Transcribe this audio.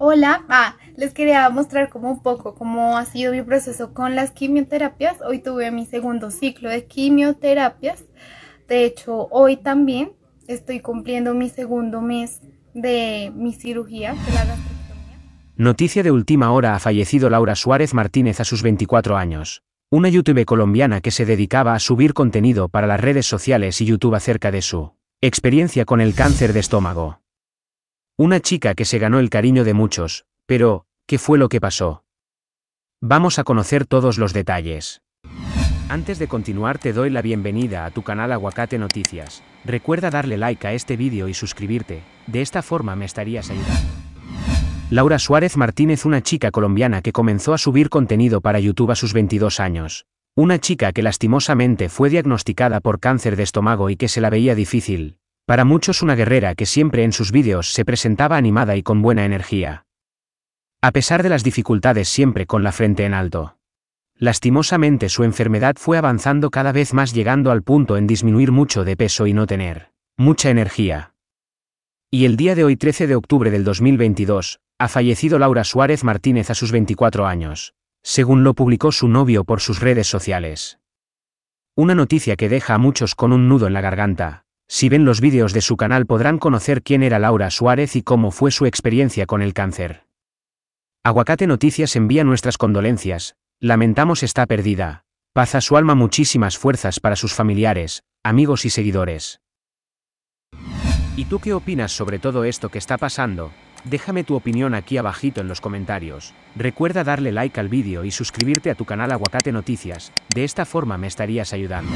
Hola, ah, les quería mostrar como un poco cómo ha sido mi proceso con las quimioterapias. Hoy tuve mi segundo ciclo de quimioterapias. De hecho, hoy también estoy cumpliendo mi segundo mes de mi cirugía, de la Noticia de última hora ha fallecido Laura Suárez Martínez a sus 24 años. Una youtube colombiana que se dedicaba a subir contenido para las redes sociales y YouTube acerca de su experiencia con el cáncer de estómago. Una chica que se ganó el cariño de muchos, pero, ¿qué fue lo que pasó? Vamos a conocer todos los detalles. Antes de continuar te doy la bienvenida a tu canal Aguacate Noticias. Recuerda darle like a este vídeo y suscribirte, de esta forma me estarías ayudando. Laura Suárez Martínez, una chica colombiana que comenzó a subir contenido para YouTube a sus 22 años, una chica que lastimosamente fue diagnosticada por cáncer de estómago y que se la veía difícil, para muchos una guerrera que siempre en sus vídeos se presentaba animada y con buena energía. A pesar de las dificultades siempre con la frente en alto. Lastimosamente su enfermedad fue avanzando cada vez más llegando al punto en disminuir mucho de peso y no tener mucha energía. Y el día de hoy 13 de octubre del 2022, ha fallecido Laura Suárez Martínez a sus 24 años, según lo publicó su novio por sus redes sociales. Una noticia que deja a muchos con un nudo en la garganta, si ven los vídeos de su canal podrán conocer quién era Laura Suárez y cómo fue su experiencia con el cáncer. Aguacate Noticias envía nuestras condolencias, lamentamos está perdida, paz a su alma muchísimas fuerzas para sus familiares, amigos y seguidores. ¿Y tú qué opinas sobre todo esto que está pasando? Déjame tu opinión aquí abajito en los comentarios. Recuerda darle like al vídeo y suscribirte a tu canal Aguacate Noticias, de esta forma me estarías ayudando.